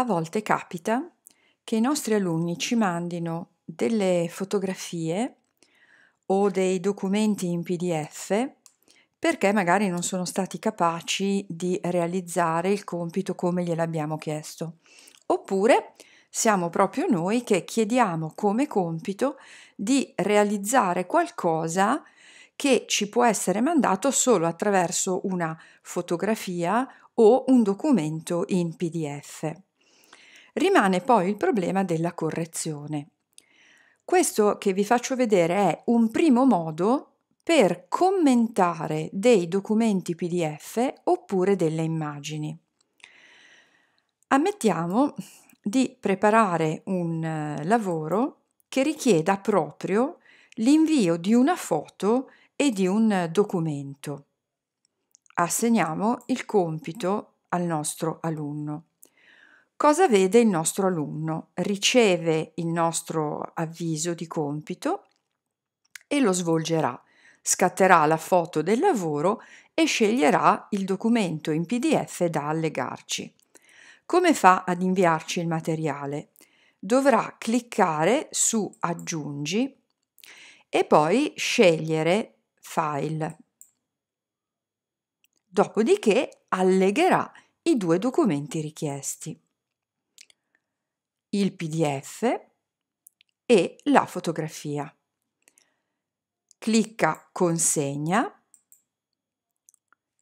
a volte capita che i nostri alunni ci mandino delle fotografie o dei documenti in PDF perché magari non sono stati capaci di realizzare il compito come gliel'abbiamo chiesto. Oppure siamo proprio noi che chiediamo come compito di realizzare qualcosa che ci può essere mandato solo attraverso una fotografia o un documento in PDF. Rimane poi il problema della correzione. Questo che vi faccio vedere è un primo modo per commentare dei documenti PDF oppure delle immagini. Ammettiamo di preparare un eh, lavoro che richieda proprio l'invio di una foto e di un documento. Assegniamo il compito al nostro alunno. Cosa vede il nostro alunno? Riceve il nostro avviso di compito e lo svolgerà. Scatterà la foto del lavoro e sceglierà il documento in PDF da allegarci. Come fa ad inviarci il materiale? Dovrà cliccare su Aggiungi e poi scegliere File. Dopodiché allegherà i due documenti richiesti il PDF e la fotografia. Clicca Consegna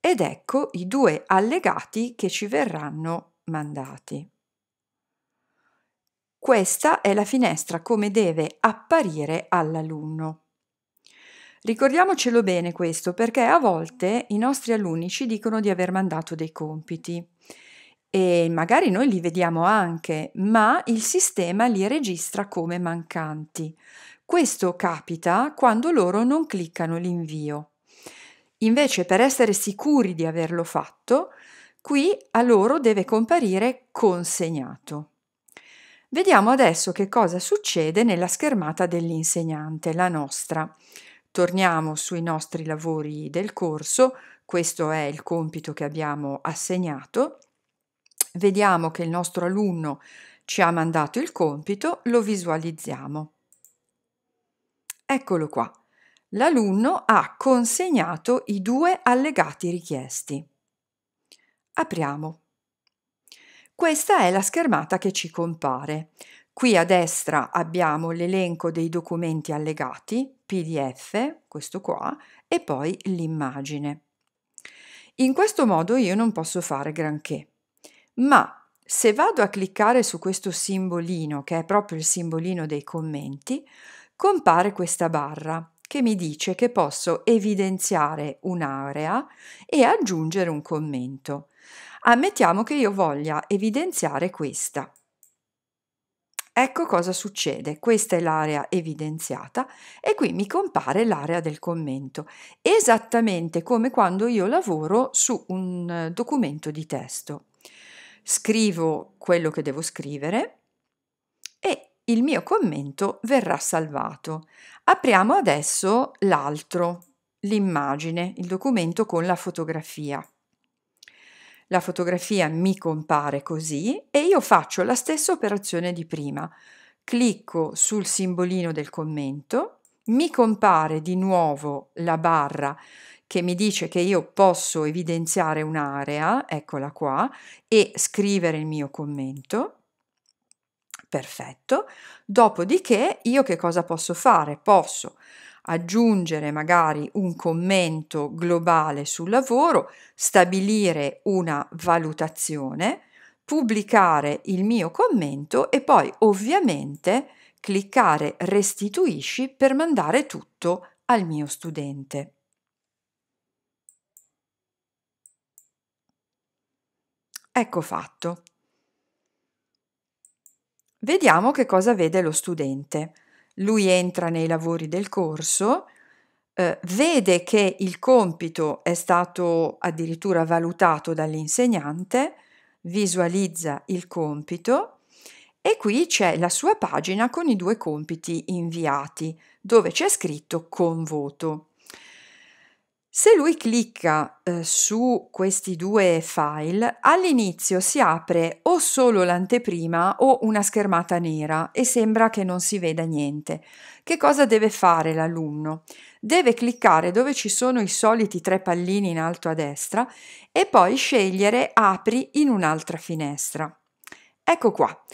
ed ecco i due allegati che ci verranno mandati. Questa è la finestra come deve apparire all'alunno. Ricordiamocelo bene questo perché a volte i nostri alunni ci dicono di aver mandato dei compiti e magari noi li vediamo anche, ma il sistema li registra come mancanti. Questo capita quando loro non cliccano l'invio. Invece, per essere sicuri di averlo fatto, qui a loro deve comparire consegnato. Vediamo adesso che cosa succede nella schermata dell'insegnante, la nostra. Torniamo sui nostri lavori del corso, questo è il compito che abbiamo assegnato Vediamo che il nostro alunno ci ha mandato il compito, lo visualizziamo. Eccolo qua. L'alunno ha consegnato i due allegati richiesti. Apriamo. Questa è la schermata che ci compare. Qui a destra abbiamo l'elenco dei documenti allegati, PDF, questo qua, e poi l'immagine. In questo modo io non posso fare granché ma se vado a cliccare su questo simbolino, che è proprio il simbolino dei commenti, compare questa barra che mi dice che posso evidenziare un'area e aggiungere un commento. Ammettiamo che io voglia evidenziare questa. Ecco cosa succede, questa è l'area evidenziata e qui mi compare l'area del commento, esattamente come quando io lavoro su un eh, documento di testo scrivo quello che devo scrivere e il mio commento verrà salvato. Apriamo adesso l'altro, l'immagine, il documento con la fotografia. La fotografia mi compare così e io faccio la stessa operazione di prima. Clicco sul simbolino del commento, mi compare di nuovo la barra che mi dice che io posso evidenziare un'area, eccola qua, e scrivere il mio commento. Perfetto. Dopodiché io che cosa posso fare? Posso aggiungere magari un commento globale sul lavoro, stabilire una valutazione, pubblicare il mio commento e poi ovviamente cliccare restituisci per mandare tutto al mio studente. Ecco fatto. Vediamo che cosa vede lo studente. Lui entra nei lavori del corso, eh, vede che il compito è stato addirittura valutato dall'insegnante, visualizza il compito e qui c'è la sua pagina con i due compiti inviati, dove c'è scritto con voto. Se lui clicca eh, su questi due file, all'inizio si apre o solo l'anteprima o una schermata nera e sembra che non si veda niente. Che cosa deve fare l'alunno? Deve cliccare dove ci sono i soliti tre pallini in alto a destra e poi scegliere apri in un'altra finestra. Ecco qua.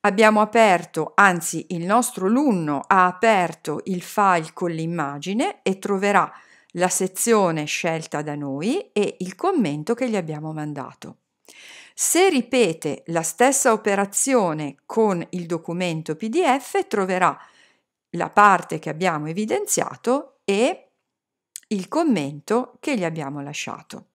Abbiamo aperto, anzi il nostro alunno ha aperto il file con l'immagine e troverà la sezione scelta da noi e il commento che gli abbiamo mandato. Se ripete la stessa operazione con il documento PDF, troverà la parte che abbiamo evidenziato e il commento che gli abbiamo lasciato.